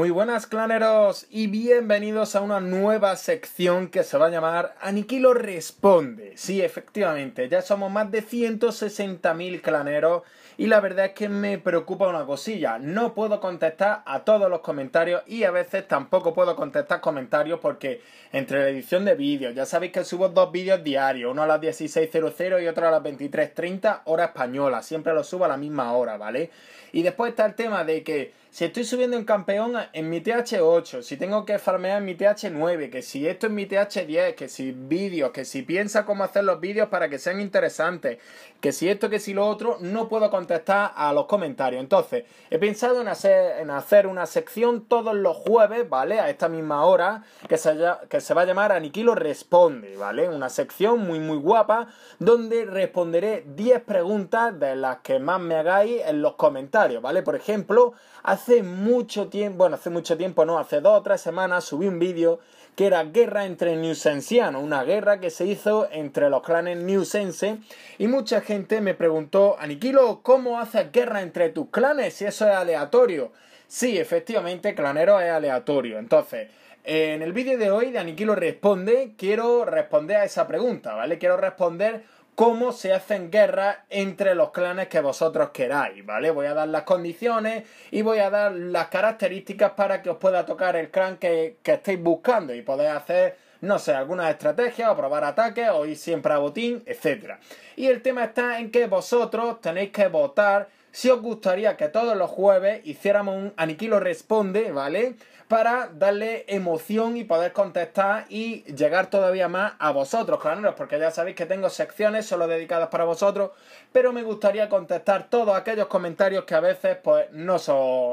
Muy buenas claneros y bienvenidos a una nueva sección que se va a llamar Aniquilo Responde. Sí, efectivamente, ya somos más de 160.000 claneros y la verdad es que me preocupa una cosilla. No puedo contestar a todos los comentarios y a veces tampoco puedo contestar comentarios porque entre la edición de vídeos, ya sabéis que subo dos vídeos diarios, uno a las 16.00 y otro a las 23.30 hora española. Siempre lo subo a la misma hora, ¿vale? Y después está el tema de que si estoy subiendo un campeón en mi TH8, si tengo que farmear en mi TH9, que si esto es mi TH10, que si vídeos, que si piensa cómo hacer los vídeos para que sean interesantes, que si esto, que si lo otro, no puedo contestar a los comentarios. Entonces, he pensado en hacer, en hacer una sección todos los jueves, ¿vale? A esta misma hora, que se, que se va a llamar Aniquilo Responde, ¿vale? Una sección muy, muy guapa, donde responderé 10 preguntas de las que más me hagáis en los comentarios, ¿vale? Por ejemplo, hace Hace mucho tiempo, bueno, hace mucho tiempo no, hace dos o tres semanas subí un vídeo que era guerra entre newsensianos, una guerra que se hizo entre los clanes newsense y mucha gente me preguntó, Aniquilo, ¿cómo haces guerra entre tus clanes si eso es aleatorio? Sí, efectivamente, clanero es aleatorio. Entonces, en el vídeo de hoy de Aniquilo Responde, quiero responder a esa pregunta, ¿vale? Quiero responder cómo se hacen guerras entre los clanes que vosotros queráis, ¿vale? Voy a dar las condiciones y voy a dar las características para que os pueda tocar el clan que, que estéis buscando y podéis hacer, no sé, alguna estrategias o probar ataques o ir siempre a botín, etc. Y el tema está en que vosotros tenéis que votar si os gustaría que todos los jueves hiciéramos un Aniquilo Responde, ¿vale? Para darle emoción y poder contestar y llegar todavía más a vosotros, claro, porque ya sabéis que tengo secciones solo dedicadas para vosotros, pero me gustaría contestar todos aquellos comentarios que a veces pues no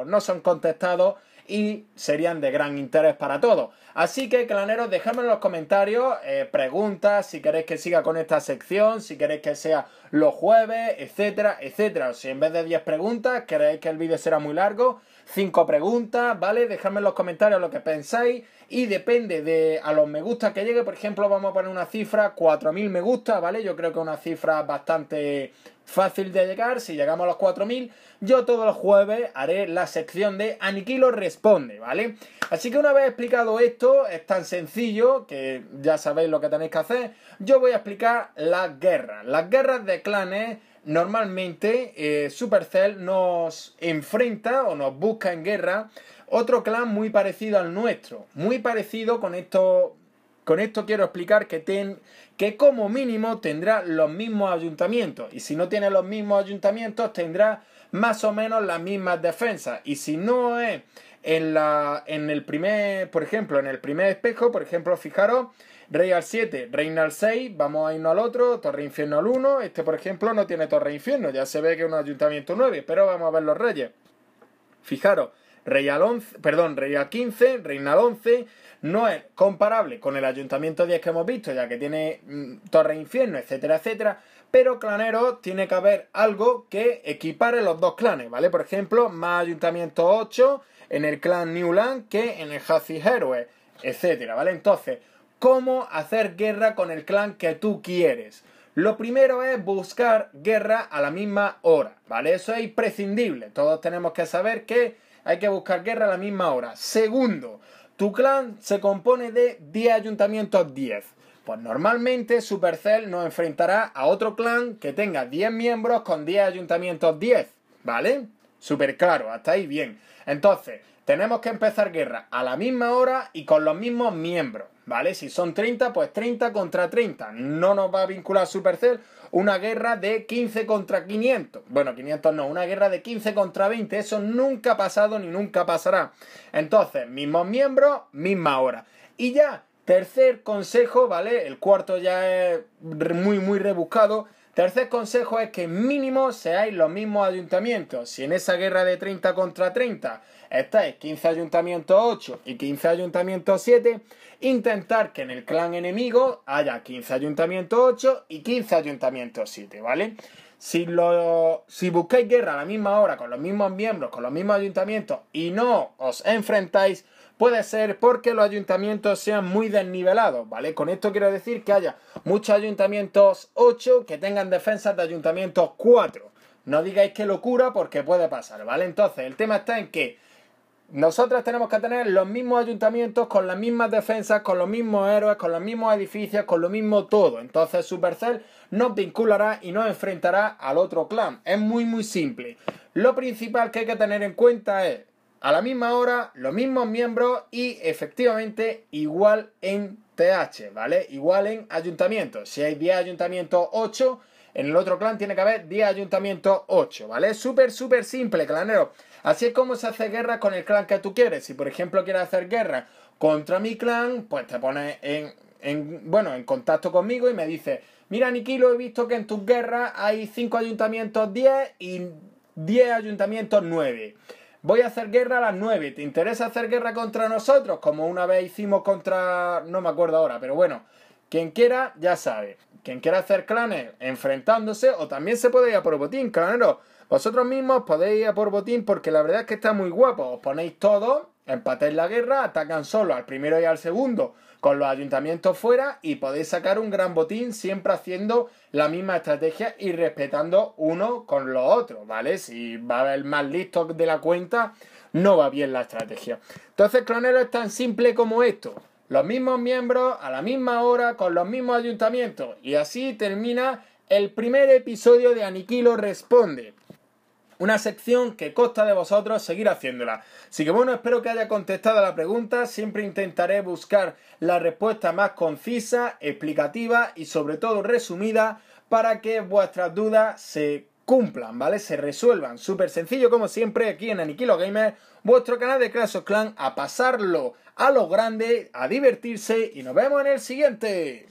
no son contestados y serían de gran interés para todos. Así que, claneros, dejadme en los comentarios eh, preguntas, si queréis que siga con esta sección, si queréis que sea los jueves, etcétera, etcétera. Si en vez de 10 preguntas queréis que el vídeo será muy largo, cinco preguntas, ¿vale? Dejadme en los comentarios lo que pensáis y depende de a los me gusta que llegue, por ejemplo, vamos a poner una cifra, 4.000 me gusta, ¿vale? Yo creo que es una cifra bastante fácil de llegar, si llegamos a los 4.000, yo todos los jueves haré la sección de Aniquilo Responde, ¿vale? Así que una vez explicado esto, es tan sencillo que ya sabéis lo que tenéis que hacer, yo voy a explicar las guerras, las guerras de clanes, normalmente eh, Supercell nos enfrenta o nos busca en guerra otro clan muy parecido al nuestro. Muy parecido con esto. Con esto quiero explicar que, ten, que como mínimo tendrá los mismos ayuntamientos. Y si no tiene los mismos ayuntamientos, tendrá más o menos las mismas defensas. Y si no es en, la, en el primer, por ejemplo, en el primer espejo, por ejemplo, fijaros, Rey al 7, reina al 6, vamos a irnos al otro, torre infierno al 1. Este, por ejemplo, no tiene torre infierno, ya se ve que es un ayuntamiento 9, pero vamos a ver los reyes. Fijaros, rey al 11, perdón, rey al 15, reina al 11, no es comparable con el ayuntamiento 10 que hemos visto, ya que tiene mm, torre infierno, etcétera, etcétera. Pero claneros tiene que haber algo que equipare los dos clanes, ¿vale? Por ejemplo, más ayuntamiento 8 en el clan Newland que en el Hazi Héroe, etcétera, ¿vale? Entonces, cómo hacer guerra con el clan que tú quieres. Lo primero es buscar guerra a la misma hora, ¿vale? Eso es imprescindible. Todos tenemos que saber que hay que buscar guerra a la misma hora. Segundo, tu clan se compone de 10 ayuntamientos 10. Pues normalmente Supercell nos enfrentará a otro clan que tenga 10 miembros con 10 ayuntamientos 10, ¿vale? Súper claro, hasta ahí bien. Entonces, tenemos que empezar guerra a la misma hora y con los mismos miembros. ¿vale? Si son 30, pues 30 contra 30. No nos va a vincular Supercell una guerra de 15 contra 500. Bueno, 500 no, una guerra de 15 contra 20. Eso nunca ha pasado ni nunca pasará. Entonces, mismos miembros, misma hora. Y ya, tercer consejo, ¿vale? El cuarto ya es muy, muy rebuscado. Tercer consejo es que mínimo seáis los mismos ayuntamientos. Si en esa guerra de 30 contra 30 estáis 15 ayuntamientos 8 y 15 ayuntamientos 7, intentar que en el clan enemigo haya 15 ayuntamientos 8 y 15 ayuntamientos 7, ¿vale? si, lo, si buscáis guerra a la misma hora, con los mismos miembros, con los mismos ayuntamientos y no os enfrentáis, puede ser porque los ayuntamientos sean muy desnivelados, ¿vale? Con esto quiero decir que haya muchos ayuntamientos 8 que tengan defensas de ayuntamientos 4. No digáis que locura porque puede pasar, ¿vale? Entonces, el tema está en que nosotras tenemos que tener los mismos ayuntamientos con las mismas defensas, con los mismos héroes, con los mismos edificios, con lo mismo todo. Entonces Supercell nos vinculará y nos enfrentará al otro clan. Es muy muy simple. Lo principal que hay que tener en cuenta es a la misma hora, los mismos miembros y efectivamente igual en TH, ¿vale? Igual en ayuntamientos. Si hay 10 ayuntamientos, 8. En el otro clan tiene que haber 10 ayuntamientos, 8, ¿vale? Súper, súper simple, clanero. Así es como se hace guerra con el clan que tú quieres. Si por ejemplo quieres hacer guerra contra mi clan, pues te pones en, bueno, en contacto conmigo y me dices, mira Nikilo, he visto que en tus guerras hay 5 ayuntamientos 10 y 10 ayuntamientos 9. Voy a hacer guerra a las 9. ¿Te interesa hacer guerra contra nosotros? Como una vez hicimos contra... no me acuerdo ahora, pero bueno. Quien quiera, ya sabe. Quien quiera hacer clanes enfrentándose, o también se puede ir a por botín, clanero. Vosotros mismos podéis ir a por botín porque la verdad es que está muy guapo. Os ponéis todos, empatáis la guerra, atacan solo al primero y al segundo con los ayuntamientos fuera y podéis sacar un gran botín siempre haciendo la misma estrategia y respetando uno con los otros, ¿vale? Si va el más listo de la cuenta, no va bien la estrategia. Entonces, clonero es tan simple como esto. Los mismos miembros a la misma hora con los mismos ayuntamientos. Y así termina el primer episodio de Aniquilo Responde una sección que consta de vosotros seguir haciéndola. Así que bueno, espero que haya contestado la pregunta. Siempre intentaré buscar la respuesta más concisa, explicativa y sobre todo resumida para que vuestras dudas se cumplan, ¿vale? Se resuelvan. Súper sencillo, como siempre, aquí en Aniquilo Gamer, vuestro canal de Clash of a pasarlo a lo grande, a divertirse y nos vemos en el siguiente.